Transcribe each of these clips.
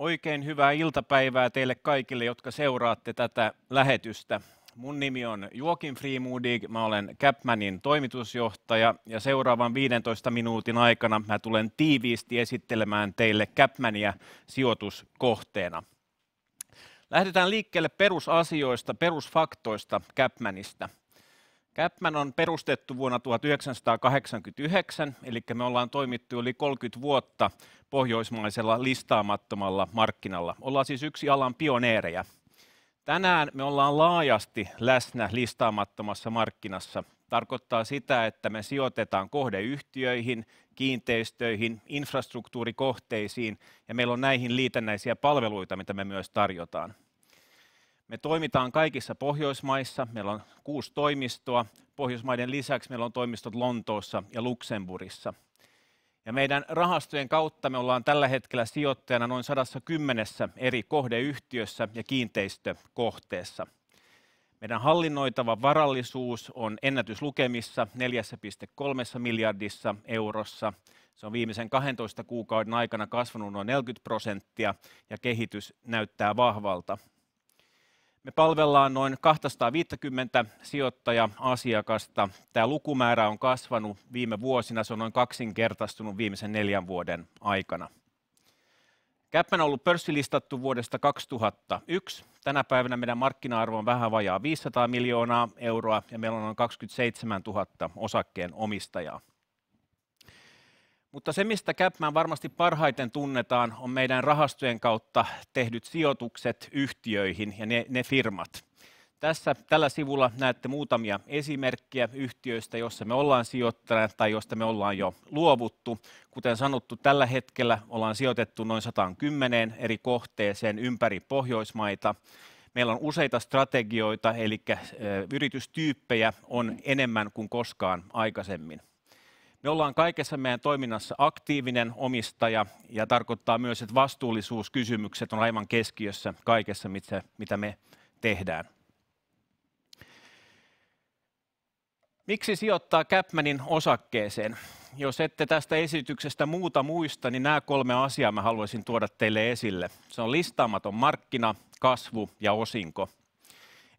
Oikein hyvää iltapäivää teille kaikille, jotka seuraatte tätä lähetystä. Mun nimi on Juokin Freemoodig, mä olen Capmanin toimitusjohtaja ja seuraavan 15 minuutin aikana mä tulen tiiviisti esittelemään teille Capmania sijoituskohteena. Lähdetään liikkeelle perusasioista, perusfaktoista Capmanista – Capman on perustettu vuonna 1989, eli me ollaan toimittu yli 30 vuotta pohjoismaisella listaamattomalla markkinalla. Ollaan siis yksi alan pioneereja. Tänään me ollaan laajasti läsnä listaamattomassa markkinassa. Tarkoittaa sitä, että me sijoitetaan kohdeyhtiöihin, kiinteistöihin, infrastruktuurikohteisiin ja meillä on näihin liitännäisiä palveluita, mitä me myös tarjotaan. Me toimitaan kaikissa Pohjoismaissa. Meillä on kuusi toimistoa. Pohjoismaiden lisäksi meillä on toimistot Lontoossa ja Luxemburgissa. Ja meidän rahastojen kautta me ollaan tällä hetkellä sijoittajana noin 110 eri kohdeyhtiössä ja kiinteistökohteessa. Meidän hallinnoitava varallisuus on ennätyslukemissa 4,3 miljardissa eurossa. Se on viimeisen 12 kuukauden aikana kasvanut noin 40 prosenttia ja kehitys näyttää vahvalta. Me palvellaan noin 250 sijoittaja-asiakasta. Tämä lukumäärä on kasvanut viime vuosina, se on noin kaksinkertaistunut viimeisen neljän vuoden aikana. Käppän on ollut pörssilistattu vuodesta 2001. Tänä päivänä meidän markkina-arvo on vähän vajaa 500 miljoonaa euroa ja meillä on noin 27 000 osakkeen omistajaa. Mutta se, mistä Capman varmasti parhaiten tunnetaan, on meidän rahastojen kautta tehdyt sijoitukset yhtiöihin ja ne, ne firmat. Tässä tällä sivulla näette muutamia esimerkkejä yhtiöistä, joissa me ollaan sijoittaneet tai joista me ollaan jo luovuttu. Kuten sanottu, tällä hetkellä ollaan sijoitettu noin 110 eri kohteeseen ympäri Pohjoismaita. Meillä on useita strategioita, eli yritystyyppejä on enemmän kuin koskaan aikaisemmin. Me ollaan kaikessa meidän toiminnassa aktiivinen omistaja ja tarkoittaa myös, että vastuullisuuskysymykset on aivan keskiössä kaikessa, mitä me tehdään. Miksi sijoittaa CapManin osakkeeseen? Jos ette tästä esityksestä muuta muista, niin nämä kolme asiaa mä haluaisin tuoda teille esille. Se on listaamaton markkina, kasvu ja osinko.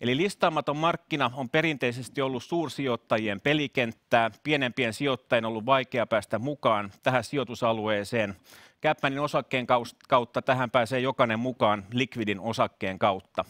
Eli listaamaton markkina on perinteisesti ollut suursijoittajien pelikenttää. Pienempien sijoittajien on ollut vaikea päästä mukaan tähän sijoitusalueeseen. Käppänin osakkeen kautta tähän pääsee jokainen mukaan likvidin osakkeen kautta.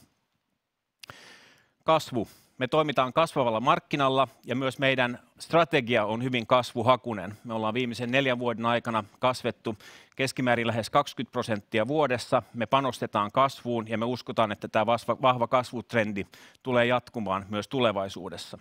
Kasvu. Me toimitaan kasvavalla markkinalla ja myös meidän strategia on hyvin kasvuhakunen. Me ollaan viimeisen neljän vuoden aikana kasvettu keskimäärin lähes 20 prosenttia vuodessa. Me panostetaan kasvuun ja me uskotaan, että tämä vahva kasvutrendi tulee jatkumaan myös tulevaisuudessa.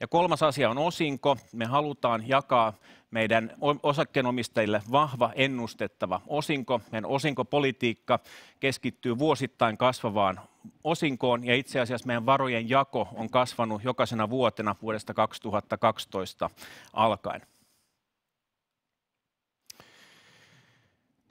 Ja kolmas asia on osinko. Me halutaan jakaa meidän osakkeenomistajille vahva ennustettava osinko. Meidän osinkopolitiikka keskittyy vuosittain kasvavaan osinkoon ja itse asiassa meidän varojen jako on kasvanut jokaisena vuotena vuodesta 2012 alkaen.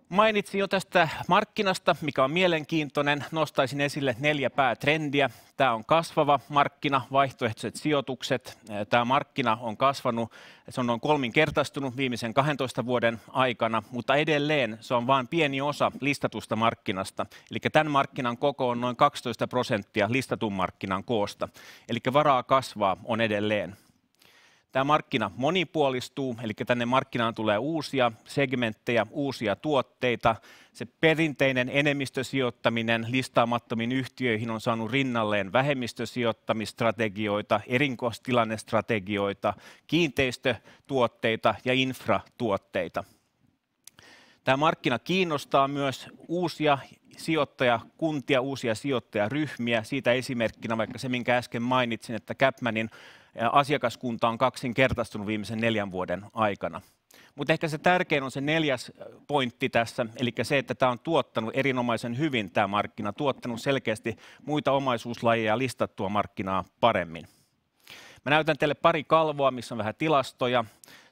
Mainitsin jo tästä markkinasta, mikä on mielenkiintoinen. Nostaisin esille neljä päätrendiä. Tämä on kasvava markkina, vaihtoehtoiset sijoitukset. Tämä markkina on kasvanut, se on noin kolminkertaistunut viimeisen 12 vuoden aikana, mutta edelleen se on vain pieni osa listatusta markkinasta. Eli tämän markkinan koko on noin 12 prosenttia listatun markkinan koosta. Eli varaa kasvaa on edelleen. Tämä markkina monipuolistuu, eli tänne markkinaan tulee uusia segmenttejä, uusia tuotteita. Se perinteinen enemmistösijoittaminen listaamattomiin yhtiöihin on saanut rinnalleen vähemmistösijoittamistrategioita, erinkoistilannestrategioita, kiinteistötuotteita ja infratuotteita. Tämä markkina kiinnostaa myös uusia sijoittajakuntia, uusia sijoittajaryhmiä. Siitä esimerkkinä vaikka se, minkä äsken mainitsin, että Capmanin asiakaskunta on kaksinkertaistunut viimeisen neljän vuoden aikana. Mutta ehkä se tärkein on se neljäs pointti tässä, eli se, että tämä on tuottanut erinomaisen hyvin tämä markkina, tuottanut selkeästi muita omaisuuslajeja listattua markkinaa paremmin. Mä näytän teille pari kalvoa, missä on vähän tilastoja.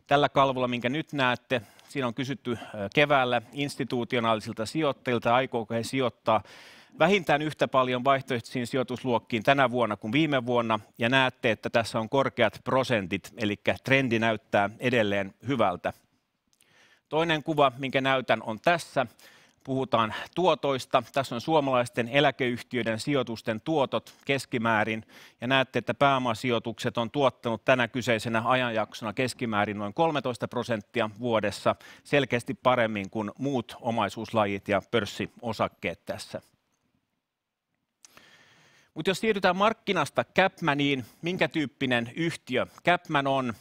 Tällä kalvolla, minkä nyt näette, siinä on kysytty keväällä institutionaalisilta sijoittajilta, aikooko he sijoittaa vähintään yhtä paljon vaihtoehtoisiin sijoitusluokkiin tänä vuonna kuin viime vuonna, ja näette, että tässä on korkeat prosentit, eli trendi näyttää edelleen hyvältä. Toinen kuva, minkä näytän, on tässä. Puhutaan tuotoista. Tässä on suomalaisten eläkeyhtiöiden sijoitusten tuotot keskimäärin. Ja näette, että pääomasijoitukset on tuottanut tänä kyseisenä ajanjaksona keskimäärin noin 13 prosenttia vuodessa, selkeästi paremmin kuin muut omaisuuslajit ja pörssiosakkeet tässä. Mutta jos siirrytään markkinasta Capmaniin, minkä tyyppinen yhtiö Capman on,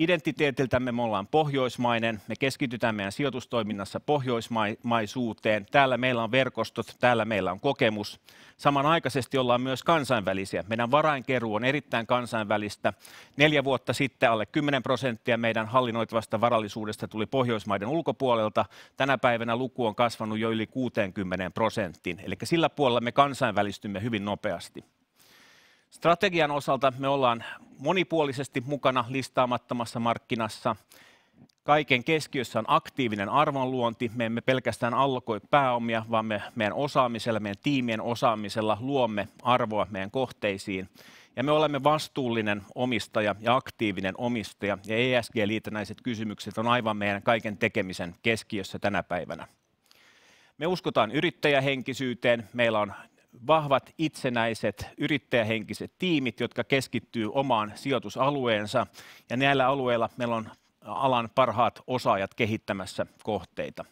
Identiteetiltämme me ollaan pohjoismainen, me keskitytään meidän sijoitustoiminnassa pohjoismaisuuteen. Täällä meillä on verkostot, täällä meillä on kokemus. Samanaikaisesti ollaan myös kansainvälisiä. Meidän varainkeruu on erittäin kansainvälistä. Neljä vuotta sitten alle 10 prosenttia meidän hallinnoitavasta varallisuudesta tuli Pohjoismaiden ulkopuolelta. Tänä päivänä luku on kasvanut jo yli 60 prosenttiin. Eli sillä puolella me kansainvälistymme hyvin nopeasti. Strategian osalta me ollaan monipuolisesti mukana listaamattomassa markkinassa. Kaiken keskiössä on aktiivinen arvonluonti. Me emme pelkästään allokoi pääomia, vaan me meidän osaamisella, meidän tiimien osaamisella luomme arvoa meidän kohteisiin. Ja me olemme vastuullinen omistaja ja aktiivinen omistaja, ja ESG-liitännäiset kysymykset on aivan meidän kaiken tekemisen keskiössä tänä päivänä. Me uskotaan yrittäjähenkisyyteen. Meillä on vahvat, itsenäiset, yrittäjähenkiset tiimit, jotka keskittyy omaan sijoitusalueensa. Ja näillä alueilla meillä on alan parhaat osaajat kehittämässä kohteita.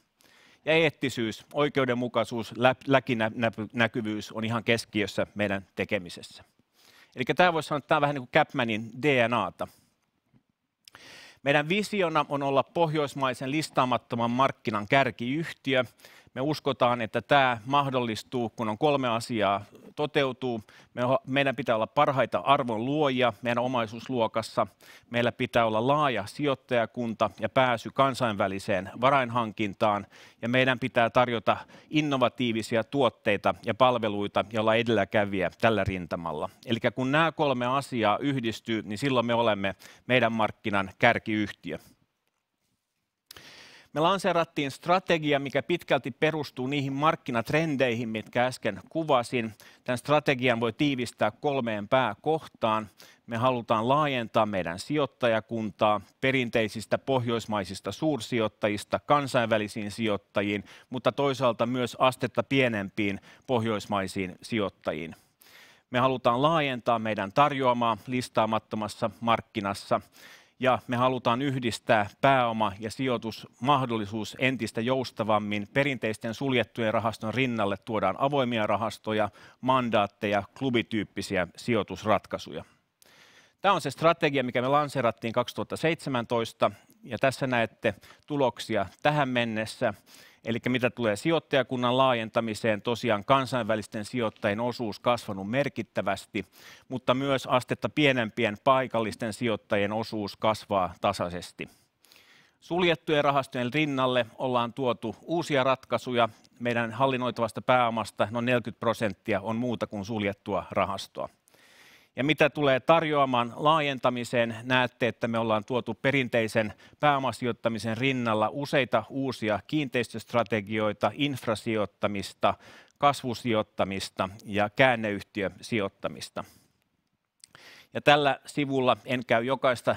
Ja eettisyys, oikeudenmukaisuus, läkinäkyvyys on ihan keskiössä meidän tekemisessä. Eli tämä voisi sanoa, että tämä on vähän niin kuin Capmanin DNAta. Meidän visiona on olla pohjoismaisen listaamattoman markkinan kärkiyhtiö, me uskotaan, että tämä mahdollistuu, kun on kolme asiaa toteutuu. meidän pitää olla parhaita luoja meidän omaisuusluokassa. Meillä pitää olla laaja sijoittajakunta ja pääsy kansainväliseen varainhankintaan. Ja meidän pitää tarjota innovatiivisia tuotteita ja palveluita, joilla edelläkävijä tällä rintamalla. Eli kun nämä kolme asiaa yhdistyy, niin silloin me olemme meidän markkinan kärkiyhtiö. Me lanseerattiin strategia, mikä pitkälti perustuu niihin markkinatrendeihin, mitkä äsken kuvasin. Tämän strategian voi tiivistää kolmeen pääkohtaan. Me halutaan laajentaa meidän sijoittajakuntaa perinteisistä pohjoismaisista suursijoittajista kansainvälisiin sijoittajiin, mutta toisaalta myös astetta pienempiin pohjoismaisiin sijoittajiin. Me halutaan laajentaa meidän tarjoamaa listaamattomassa markkinassa ja me halutaan yhdistää pääoma- ja sijoitusmahdollisuus entistä joustavammin. Perinteisten suljettujen rahaston rinnalle tuodaan avoimia rahastoja, mandaatteja, klubityyppisiä sijoitusratkaisuja. Tämä on se strategia, mikä me lanserattiin 2017 ja tässä näette tuloksia tähän mennessä. Eli mitä tulee sijoittajakunnan laajentamiseen, tosiaan kansainvälisten sijoittajien osuus kasvanut merkittävästi, mutta myös astetta pienempien paikallisten sijoittajien osuus kasvaa tasaisesti. Suljettujen rahastojen rinnalle ollaan tuotu uusia ratkaisuja. Meidän hallinnoitavasta pääomasta noin 40 prosenttia on muuta kuin suljettua rahastoa. Ja mitä tulee tarjoamaan laajentamiseen, näette, että me ollaan tuotu perinteisen pääomasijoittamisen rinnalla useita uusia kiinteistöstrategioita, infrasijoittamista, kasvusijoittamista ja käänneyhtiösijoittamista. Ja tällä sivulla en käy jokaista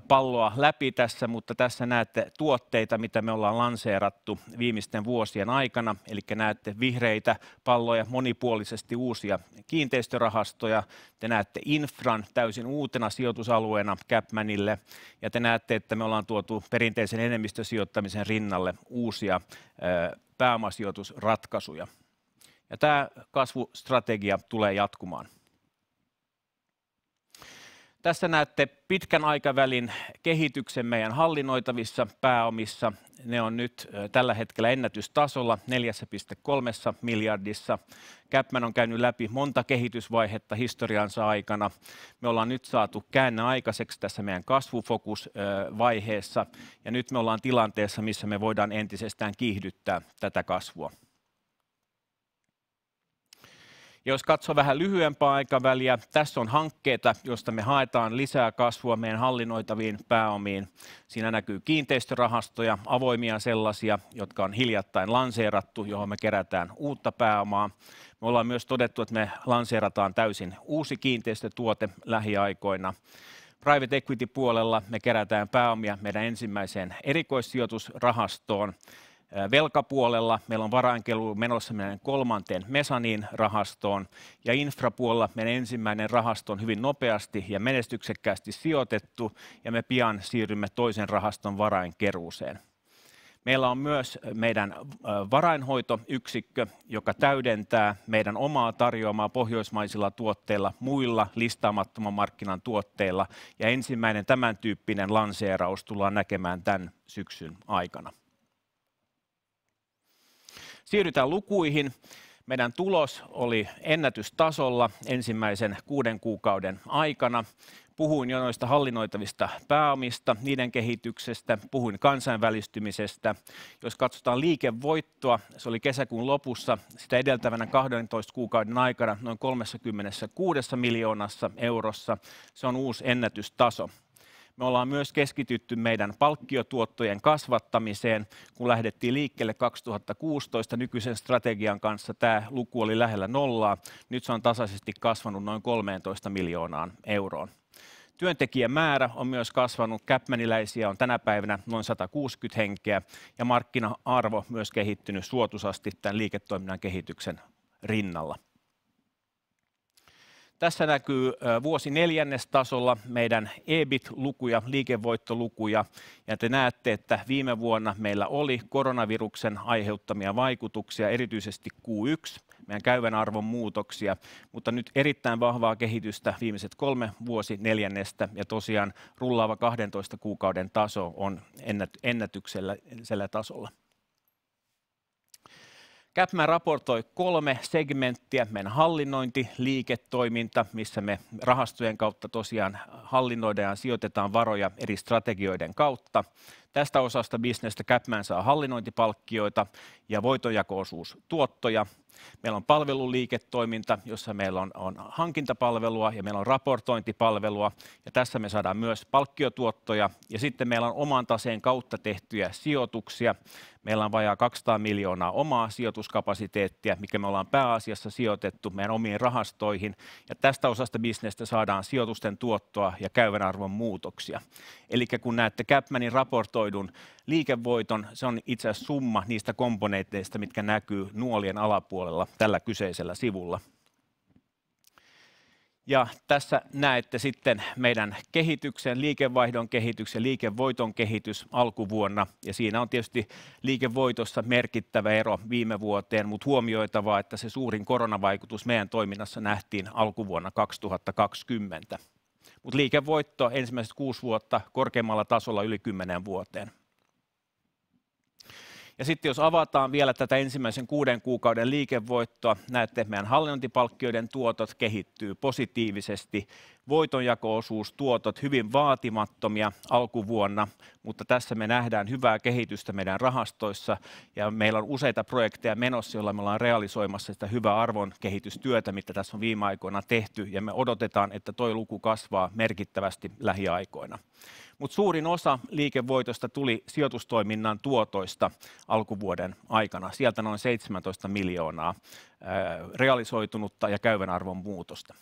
palloa läpi tässä, mutta tässä näette tuotteita, mitä me ollaan lanseerattu viimeisten vuosien aikana. Eli näette vihreitä palloja, monipuolisesti uusia kiinteistörahastoja. Te näette infran täysin uutena sijoitusalueena Capmanille. Ja te näette, että me ollaan tuotu perinteisen enemmistösijoittamisen rinnalle uusia pääomasijoitusratkaisuja. Ja tämä kasvustrategia tulee jatkumaan. Tässä näette pitkän aikavälin kehityksen meidän hallinnoitavissa pääomissa. Ne on nyt tällä hetkellä ennätystasolla 4,3 miljardissa. Capman on käynyt läpi monta kehitysvaihetta historiansa aikana. Me ollaan nyt saatu käänne aikaiseksi tässä meidän kasvufokusvaiheessa ja nyt me ollaan tilanteessa, missä me voidaan entisestään kiihdyttää tätä kasvua. Jos katsoo vähän lyhyempää aikaväliä, tässä on hankkeita, joista me haetaan lisää kasvua meidän hallinnoitaviin pääomiin. Siinä näkyy kiinteistörahastoja, avoimia sellaisia, jotka on hiljattain lanseerattu, johon me kerätään uutta pääomaa. Me ollaan myös todettu, että me lanseerataan täysin uusi kiinteistötuote lähiaikoina. Private equity-puolella me kerätään pääomia meidän ensimmäiseen erikoissijoitusrahastoon. Velkapuolella meillä on varainkelu menossa meidän kolmanteen mesanin rahastoon ja infrapuolella meidän ensimmäinen rahasto on hyvin nopeasti ja menestyksekkäästi sijoitettu ja me pian siirrymme toisen rahaston varainkeruuseen. Meillä on myös meidän varainhoitoyksikkö, joka täydentää meidän omaa tarjoamaa pohjoismaisilla tuotteilla, muilla listaamattoman markkinan tuotteilla ja ensimmäinen tämän tyyppinen lanseeraus tullaan näkemään tämän syksyn aikana. Siirrytään lukuihin. Meidän tulos oli ennätystasolla ensimmäisen kuuden kuukauden aikana. Puhuin jo noista hallinnoitavista pääomista, niiden kehityksestä, puhuin kansainvälistymisestä. Jos katsotaan liikevoittoa, se oli kesäkuun lopussa sitä edeltävänä 12 kuukauden aikana noin 36 miljoonassa eurossa. Se on uusi ennätystaso. Me ollaan myös keskitytty meidän palkkiotuottojen kasvattamiseen. Kun lähdettiin liikkeelle 2016 nykyisen strategian kanssa, tämä luku oli lähellä nollaa. Nyt se on tasaisesti kasvanut noin 13 miljoonaan euroon. Työntekijämäärä on myös kasvanut. Käpmäniläisiä on tänä päivänä noin 160 henkeä ja markkina-arvo myös kehittynyt suotuisasti tämän liiketoiminnan kehityksen rinnalla. Tässä näkyy vuosi neljännes tasolla meidän EBIT-lukuja, liikevoittolukuja, ja te näette, että viime vuonna meillä oli koronaviruksen aiheuttamia vaikutuksia, erityisesti Q1, meidän käyvän arvon muutoksia, mutta nyt erittäin vahvaa kehitystä viimeiset kolme vuosi neljännestä ja tosiaan rullaava 12 kuukauden taso on ennätyksellä tasolla. CapMan raportoi kolme segmenttiä, meidän hallinnointi, liiketoiminta, missä me rahastojen kautta tosiaan hallinnoidaan ja sijoitetaan varoja eri strategioiden kautta. Tästä osasta bisnestä CapMan saa hallinnointipalkkioita ja voitonjakoosuus tuottoja. Meillä on palveluliiketoiminta, jossa meillä on, on hankintapalvelua ja meillä on raportointipalvelua. Ja tässä me saadaan myös palkkiotuottoja. Ja sitten meillä on oman taseen kautta tehtyjä sijoituksia. Meillä on vajaa 200 miljoonaa omaa sijoituskapasiteettia, mikä me ollaan pääasiassa sijoitettu meidän omiin rahastoihin. Ja tästä osasta bisnestä saadaan sijoitusten tuottoa ja käyvän arvon muutoksia. Eli kun näette Capmanin raportoinnin, raportoidun liikevoiton. Se on itse asiassa summa niistä komponenteista, mitkä näkyy nuolien alapuolella tällä kyseisellä sivulla. Ja tässä näette sitten meidän kehityksen, liikevaihdon kehityksen, liikevoiton kehitys alkuvuonna. Ja siinä on tietysti liikevoitossa merkittävä ero viime vuoteen, mutta huomioitavaa, että se suurin koronavaikutus meidän toiminnassa nähtiin alkuvuonna 2020 mutta liikevoitto ensimmäiset kuusi vuotta korkeammalla tasolla yli kymmenen vuoteen. Ja sitten jos avataan vielä tätä ensimmäisen kuuden kuukauden liikevoittoa, näette, että meidän hallinnointipalkkioiden tuotot kehittyy positiivisesti. Voitonjako-osuus, tuotot hyvin vaatimattomia alkuvuonna, mutta tässä me nähdään hyvää kehitystä meidän rahastoissa ja meillä on useita projekteja menossa, joilla me ollaan realisoimassa sitä hyvää arvon kehitystyötä, mitä tässä on viime aikoina tehty ja me odotetaan, että tuo luku kasvaa merkittävästi lähiaikoina mutta suurin osa liikevoitosta tuli sijoitustoiminnan tuotoista alkuvuoden aikana. Sieltä noin 17 miljoonaa äh, realisoitunutta ja käyvän arvon muutosta.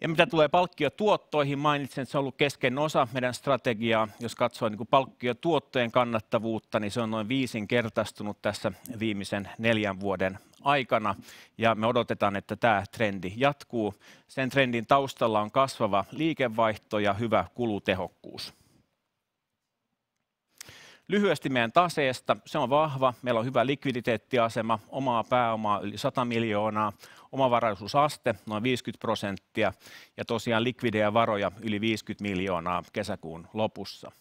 Ja mitä tulee palkkiotuottoihin, mainitsen, että se on ollut keskeinen osa meidän strategiaa. Jos katsoo niin kuin palkkiotuottojen kannattavuutta, niin se on noin viisinkertaistunut tässä viimeisen neljän vuoden aikana ja me odotetaan, että tämä trendi jatkuu. Sen trendin taustalla on kasvava liikevaihto ja hyvä kulutehokkuus. Lyhyesti meidän taseesta. Se on vahva. Meillä on hyvä likviditeettiasema, omaa pääomaa yli 100 miljoonaa, omavaraisuusaste noin 50 prosenttia ja tosiaan likvidejä varoja yli 50 miljoonaa kesäkuun lopussa.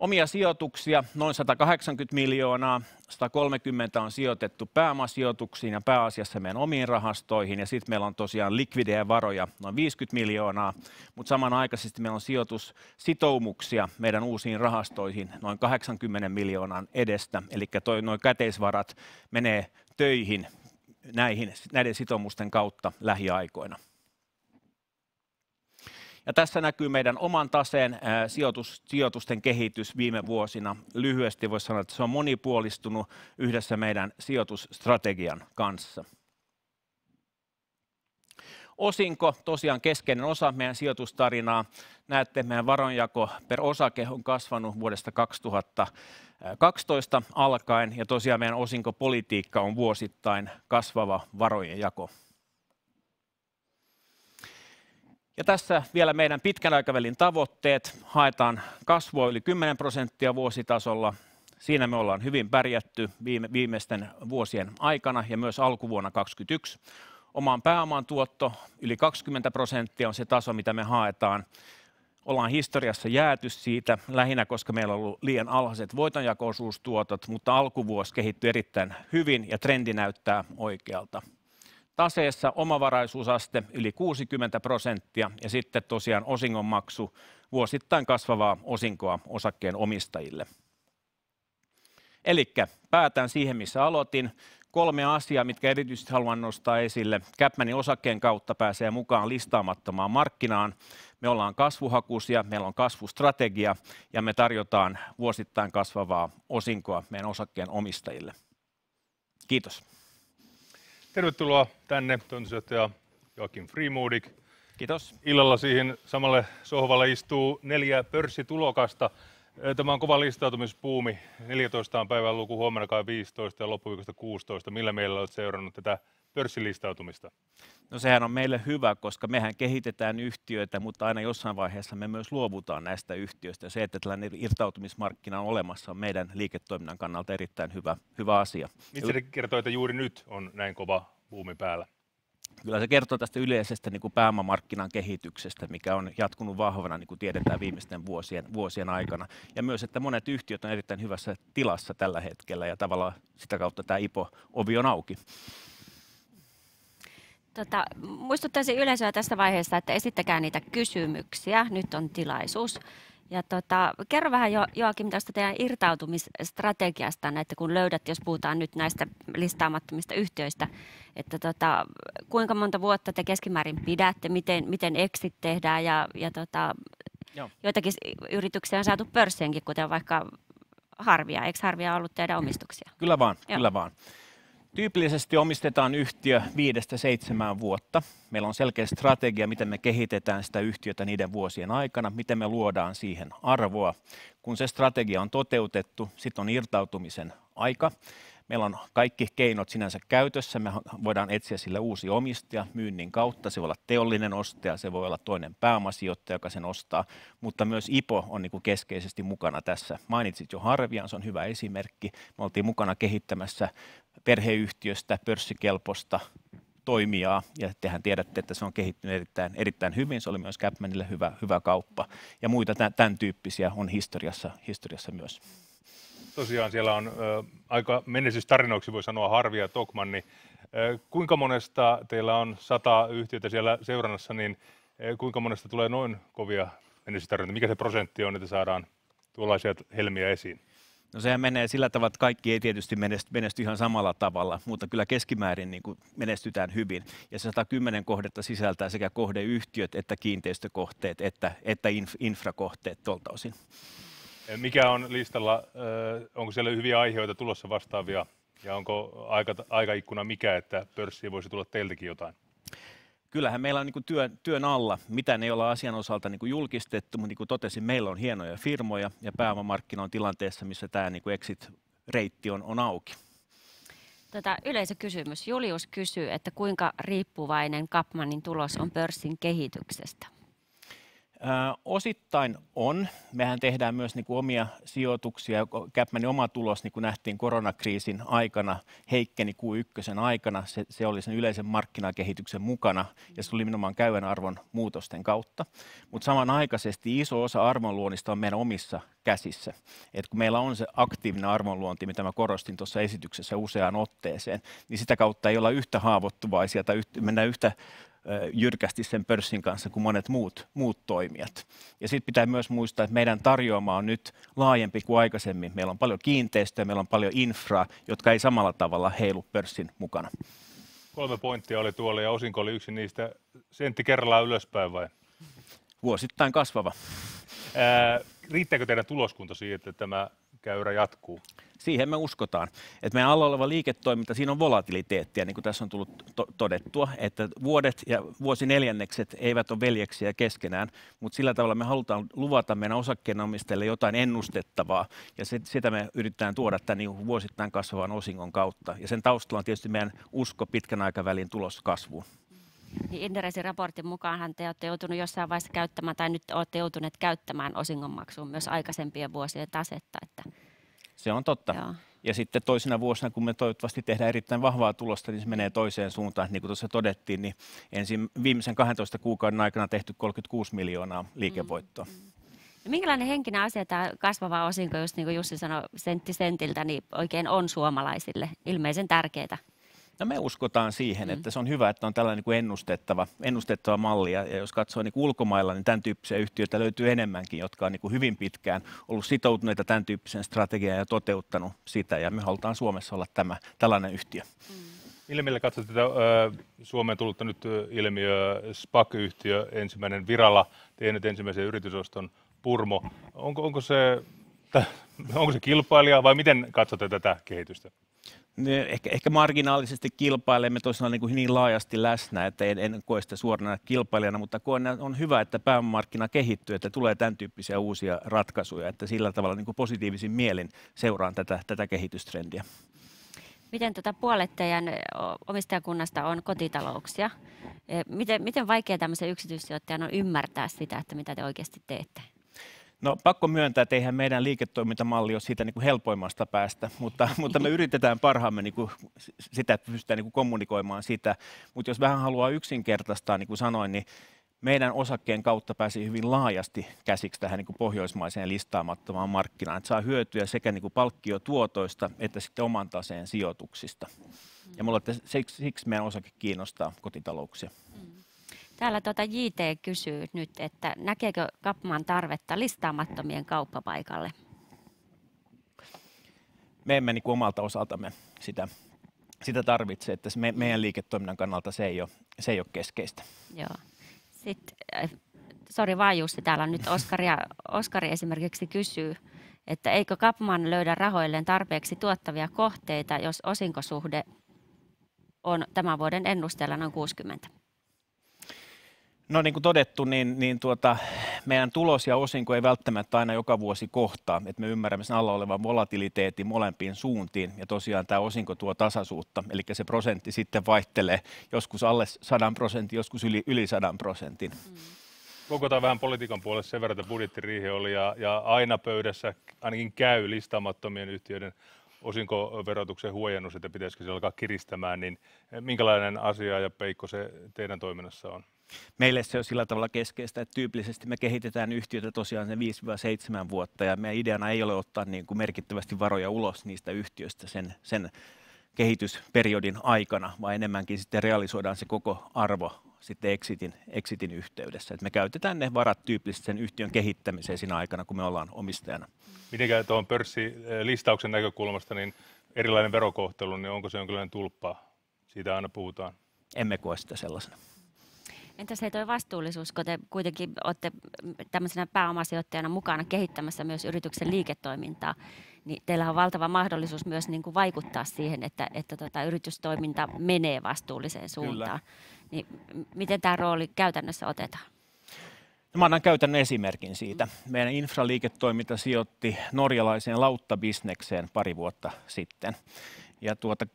Omia sijoituksia noin 180 miljoonaa, 130 on sijoitettu pääomasijoituksiin ja pääasiassa meidän omiin rahastoihin ja sitten meillä on tosiaan likvidejä varoja noin 50 miljoonaa, mutta samanaikaisesti meillä on sijoitussitoumuksia meidän uusiin rahastoihin noin 80 miljoonan edestä, eli toi noin käteisvarat menee töihin näihin, näiden sitoumusten kautta lähiaikoina. Ja tässä näkyy meidän oman taseen sijoitus, sijoitusten kehitys viime vuosina. Lyhyesti voisi sanoa, että se on monipuolistunut yhdessä meidän sijoitusstrategian kanssa. Osinko tosiaan keskeinen osa meidän sijoitustarinaa. Näette, meidän varonjako per osake on kasvanut vuodesta 2012 alkaen ja tosiaan meidän osinkopolitiikka on vuosittain kasvava varojen jako. Ja tässä vielä meidän pitkän aikavälin tavoitteet. Haetaan kasvua yli 10 prosenttia vuositasolla. Siinä me ollaan hyvin pärjätty viimeisten vuosien aikana ja myös alkuvuonna 2021. Oman pääomaan tuotto yli 20 prosenttia on se taso, mitä me haetaan. Ollaan historiassa jääty siitä lähinnä, koska meillä on ollut liian alhaiset voitonjakoisuustuotot, mutta alkuvuosi kehittyi erittäin hyvin ja trendi näyttää oikealta taseessa omavaraisuusaste yli 60 prosenttia ja sitten tosiaan osingonmaksu vuosittain kasvavaa osinkoa osakkeen omistajille. Eli päätän siihen, missä aloitin. Kolme asiaa, mitkä erityisesti haluan nostaa esille. Capmanin osakkeen kautta pääsee mukaan listaamattomaan markkinaan. Me ollaan kasvuhakuisia, meillä on kasvustrategia ja me tarjotaan vuosittain kasvavaa osinkoa meidän osakkeen omistajille. Kiitos. Tervetuloa tänne toimitusjohtaja Joakim Freemoodik. Kiitos. Illalla siihen samalle sohvalle istuu neljä pörssitulokasta. Tämä on kova listautumispuumi. 14 on päivän luku, huomenna kai 15 ja loppuviikosta 16. Millä meillä olet seurannut tätä pörssilistautumista? No sehän on meille hyvä, koska mehän kehitetään yhtiöitä, mutta aina jossain vaiheessa me myös luovutaan näistä yhtiöistä. se, että tällainen irtautumismarkkina on olemassa, on meidän liiketoiminnan kannalta erittäin hyvä, hyvä asia. Niin se kertoo, että juuri nyt on näin kova buumi päällä kyllä se kertoo tästä yleisestä niin kuin pääomamarkkinan kehityksestä, mikä on jatkunut vahvana, niin kuin tiedetään viimeisten vuosien, vuosien aikana. Ja myös, että monet yhtiöt on erittäin hyvässä tilassa tällä hetkellä ja tavallaan sitä kautta tämä IPO-ovi on auki. Tota, muistuttaisin yleisöä tästä vaiheesta, että esittäkää niitä kysymyksiä. Nyt on tilaisuus. Ja tota, kerro vähän jo, Joakim tästä teidän irtautumisstrategiasta, että kun löydät, jos puhutaan nyt näistä listaamattomista yhtiöistä, että tota, kuinka monta vuotta te keskimäärin pidätte, miten, miten exit tehdään ja, ja tota, Joo. joitakin yrityksiä on saatu pörssienkin, kuten vaikka Harvia. Eikö Harvia ollut teidän omistuksia? Kyllä vaan, Joo. kyllä vaan. Tyypillisesti omistetaan yhtiö viidestä seitsemään vuotta. Meillä on selkeä strategia, miten me kehitetään sitä yhtiötä niiden vuosien aikana, miten me luodaan siihen arvoa. Kun se strategia on toteutettu, sitten on irtautumisen aika. Meillä on kaikki keinot sinänsä käytössä. Me voidaan etsiä sille uusi omistaja myynnin kautta. Se voi olla teollinen ostaja, se voi olla toinen pääomasijoittaja, joka sen ostaa. Mutta myös IPO on niin kuin keskeisesti mukana tässä. Mainitsit jo Harvian, se on hyvä esimerkki. Me oltiin mukana kehittämässä perheyhtiöstä, pörssikelposta toimijaa, ja tehän tiedätte, että se on kehittynyt erittäin, erittäin hyvin, se oli myös Capmanille hyvä, hyvä kauppa, ja muita tämän tyyppisiä on historiassa, historiassa myös tosiaan siellä on äh, aika menestystarinoiksi voi sanoa Harvi ja Tokman, niin äh, kuinka monesta teillä on sata yhtiötä siellä seurannassa, niin äh, kuinka monesta tulee noin kovia menestystarinoita? Mikä se prosentti on, että saadaan tuollaisia helmiä esiin? No sehän menee sillä tavalla, että kaikki ei tietysti menesty, menesty ihan samalla tavalla, mutta kyllä keskimäärin niin kuin menestytään hyvin. Ja se 110 kohdetta sisältää sekä kohdeyhtiöt että kiinteistökohteet että, että inf, infrakohteet tuolta osin. Mikä on listalla, onko siellä hyviä aiheita tulossa vastaavia ja onko aika, aikaikkuna mikä, että pörssiin voisi tulla teiltäkin jotain? Kyllähän meillä on niin työn, työn alla, mitä ne ei olla asian osalta niin julkistettu, mutta niin kuin totesin, meillä on hienoja firmoja ja pääomamarkkina on tilanteessa, missä tämä niin exit-reitti on, on auki. Tota, yleisökysymys. Julius kysyy, että kuinka riippuvainen Kapmanin tulos on pörssin kehityksestä? Osittain on. Mehän tehdään myös niin kuin omia sijoituksia. CapManin oma tulos, niin kuin nähtiin koronakriisin aikana, heikkeni Q1 aikana. Se oli sen yleisen markkinakehityksen mukana ja se tuli nimenomaan käyvän arvon muutosten kautta. Mutta samanaikaisesti iso osa arvonluonnista on meidän omissa käsissä. Et kun meillä on se aktiivinen arvonluonti, mitä mä korostin tuossa esityksessä useaan otteeseen, niin sitä kautta ei olla yhtä haavoittuvaisia tai yht, mennä yhtä jyrkästi sen pörssin kanssa kuin monet muut, muut toimijat. Ja sitten pitää myös muistaa, että meidän tarjoama on nyt laajempi kuin aikaisemmin. Meillä on paljon kiinteistöjä, meillä on paljon infraa, jotka ei samalla tavalla heilu pörssin mukana. Kolme pointtia oli tuolla ja osinko oli yksi niistä. Sentti kerrallaan ylöspäin vai? Vuosittain kasvava. Ää, riittääkö teidän tuloskunta siihen, että tämä käyrä jatkuu. Siihen me uskotaan. Että meidän alla oleva liiketoiminta, siinä on volatiliteettia, niin kuin tässä on tullut to- todettua, että vuodet ja vuosineljännekset eivät ole veljeksiä keskenään, mutta sillä tavalla me halutaan luvata meidän osakkeenomistajille jotain ennustettavaa, ja se, sitä me yritetään tuoda tämän niin vuosittain kasvavan osingon kautta. Ja sen taustalla on tietysti meidän usko pitkän aikavälin tuloskasvuun. Niin Inderesin raportin mukaanhan te olette joutuneet jossain vaiheessa käyttämään, tai nyt olette joutuneet käyttämään osingonmaksuun myös aikaisempien vuosien tasetta. Että... Se on totta. Joo. Ja sitten toisena vuosina, kun me toivottavasti tehdään erittäin vahvaa tulosta, niin se menee toiseen suuntaan. Niin kuin tuossa todettiin, niin ensin viimeisen 12 kuukauden aikana tehty 36 miljoonaa liikevoittoa. Mm. No, minkälainen henkinen asia tämä kasvava osinko, just niin kuin Jussi sanoi, sentti sentiltä, niin oikein on suomalaisille ilmeisen tärkeää? No me uskotaan siihen, mm. että se on hyvä, että on tällainen niin kuin ennustettava, ennustettava malli. Ja jos katsoo niin kuin ulkomailla, niin tämän tyyppisiä yhtiöitä löytyy enemmänkin, jotka on niin kuin hyvin pitkään ollut sitoutuneita tämän tyyppiseen strategiaan ja toteuttanut sitä. Ja me halutaan Suomessa olla tämä, tällainen yhtiö. Mm. Ilmiöllä katsot tätä Suomeen tullutta nyt ilmiö, SPAC-yhtiö, ensimmäinen viralla, tehnyt ensimmäisen yritysoston Purmo. Onko, onko, se, onko se kilpailija vai miten katsotte tätä kehitystä? ehkä, ehkä marginaalisesti kilpailemme tosiaan niin, kuin niin laajasti läsnä, että en, en koe sitä suorana kilpailijana, mutta koen, on hyvä, että pääomamarkkina kehittyy, että tulee tämän tyyppisiä uusia ratkaisuja, että sillä tavalla niin kuin positiivisin mielin seuraan tätä, tätä kehitystrendiä. Miten tuota puolet teidän omistajakunnasta on kotitalouksia? E, miten, miten vaikea tämmöisen yksityissijoittajan on ymmärtää sitä, että mitä te oikeasti teette? No pakko myöntää, että eihän meidän liiketoimintamalli ole siitä niin kuin helpoimmasta päästä, mutta, mutta me yritetään parhaamme niin kuin sitä, että pystytään niin kuin kommunikoimaan sitä. Mutta jos vähän haluaa yksinkertaistaa, niin kuin sanoin, niin meidän osakkeen kautta pääsi hyvin laajasti käsiksi tähän niin kuin pohjoismaiseen listaamattomaan markkinaan. Että saa hyötyä sekä niin kuin palkkiotuotoista että sitten oman taseen sijoituksista. Ja me olette, siksi, siksi meidän osake kiinnostaa kotitalouksia. Mm. Täällä tuota JT kysyy nyt, että näkeekö Kapman tarvetta listaamattomien kauppapaikalle? Me emme niin omalta osaltamme sitä, sitä tarvitse, että me, meidän liiketoiminnan kannalta se ei ole, se ei ole keskeistä. Joo. Sitten, äh, sori vaan Jussi, täällä nyt Oskari, Oskari esimerkiksi kysyy, että eikö Kapman löydä rahoilleen tarpeeksi tuottavia kohteita, jos osinkosuhde on tämän vuoden ennusteella noin 60? No niin kuin todettu, niin, niin tuota, meidän tulos ja osinko ei välttämättä aina joka vuosi kohtaa. että me ymmärrämme sen alla olevan volatiliteetin molempiin suuntiin ja tosiaan tämä osinko tuo tasaisuutta. Eli se prosentti sitten vaihtelee joskus alle 100 prosentin, joskus yli, yli 100 prosentin. Mm. Kokotaan vähän politiikan puolesta sen verran, että budjettiriihi oli ja, ja aina pöydässä ainakin käy listaamattomien yhtiöiden osinkoverotuksen huojennus, että pitäisikö se alkaa kiristämään, niin minkälainen asia ja peikko se teidän toiminnassa on? Meille se on sillä tavalla keskeistä, että tyypillisesti me kehitetään yhtiötä tosiaan sen 5-7 vuotta ja meidän ideana ei ole ottaa niin kuin merkittävästi varoja ulos niistä yhtiöistä sen, sen kehitysperiodin aikana, vaan enemmänkin sitten realisoidaan se koko arvo sitten exitin, exitin yhteydessä. Et me käytetään ne varat tyypillisesti sen yhtiön kehittämiseen siinä aikana, kun me ollaan omistajana. Mitenkään tuon pörssilistauksen näkökulmasta, niin erilainen verokohtelu, niin onko se jonkinlainen tulppa? Siitä aina puhutaan. Emme koe sitä sellaisena. Entä se toi vastuullisuus, kun te kuitenkin olette tämmöisenä pääomasijoittajana mukana kehittämässä myös yrityksen liiketoimintaa, niin teillä on valtava mahdollisuus myös niin kuin vaikuttaa siihen, että, että tota, yritystoiminta menee vastuulliseen suuntaan. Kyllä. Niin miten tämä rooli käytännössä otetaan? No, mä annan käytännön esimerkin siitä. Meidän infraliiketoiminta sijoitti norjalaiseen lauttabisnekseen pari vuotta sitten. Ja tuota,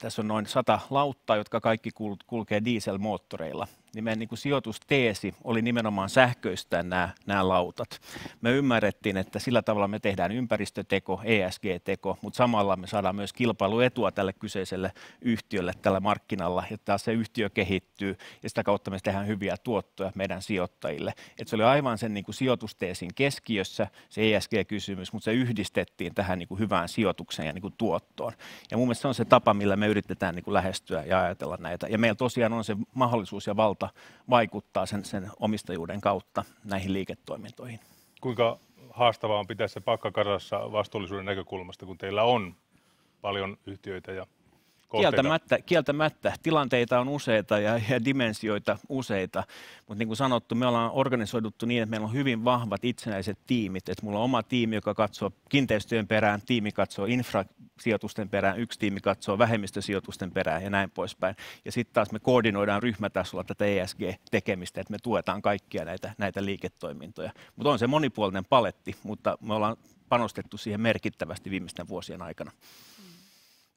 tässä on noin sata lauttaa, jotka kaikki kul- kulkee dieselmoottoreilla. Niin meidän niin kuin sijoitusteesi oli nimenomaan sähköistää nämä, nämä lautat. Me ymmärrettiin, että sillä tavalla me tehdään ympäristöteko, ESG-teko, mutta samalla me saadaan myös kilpailuetua tälle kyseiselle yhtiölle tällä markkinalla, että se yhtiö kehittyy, ja sitä kautta me tehdään hyviä tuottoja meidän sijoittajille. Et se oli aivan sen niin kuin sijoitusteesin keskiössä, se ESG-kysymys, mutta se yhdistettiin tähän niin kuin hyvään sijoitukseen ja niin kuin tuottoon. Ja mun mielestä se on se tapa, millä me yritetään niin kuin lähestyä ja ajatella näitä. Ja meillä tosiaan on se mahdollisuus ja valta vaikuttaa sen, sen omistajuuden kautta näihin liiketoimintoihin. Kuinka haastavaa on pitää se pakkakartassa vastuullisuuden näkökulmasta, kun teillä on paljon yhtiöitä ja Kieltämättä, kieltämättä. Tilanteita on useita ja, ja dimensioita useita, mutta niin kuin sanottu, me ollaan organisoiduttu niin, että meillä on hyvin vahvat itsenäiset tiimit. Et mulla on oma tiimi, joka katsoo kiinteistöjen perään, tiimi katsoo infrasijoitusten perään, yksi tiimi katsoo vähemmistösijoitusten perään ja näin poispäin. Ja sitten taas me koordinoidaan ryhmätasolla tätä ESG-tekemistä, että me tuetaan kaikkia näitä, näitä liiketoimintoja. Mutta on se monipuolinen paletti, mutta me ollaan panostettu siihen merkittävästi viimeisten vuosien aikana.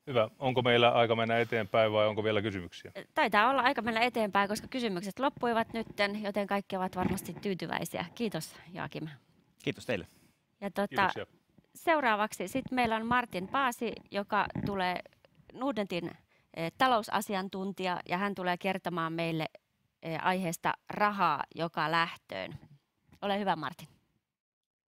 Hyvä. Onko meillä aika mennä eteenpäin vai onko vielä kysymyksiä? Taitaa olla aika mennä eteenpäin, koska kysymykset loppuivat nytten, joten kaikki ovat varmasti tyytyväisiä. Kiitos Jaakim. Kiitos teille. Ja tuota, seuraavaksi sit meillä on Martin Paasi, joka tulee Nuudentin e, talousasiantuntija ja hän tulee kertomaan meille e, aiheesta rahaa joka lähtöön. Ole hyvä Martin.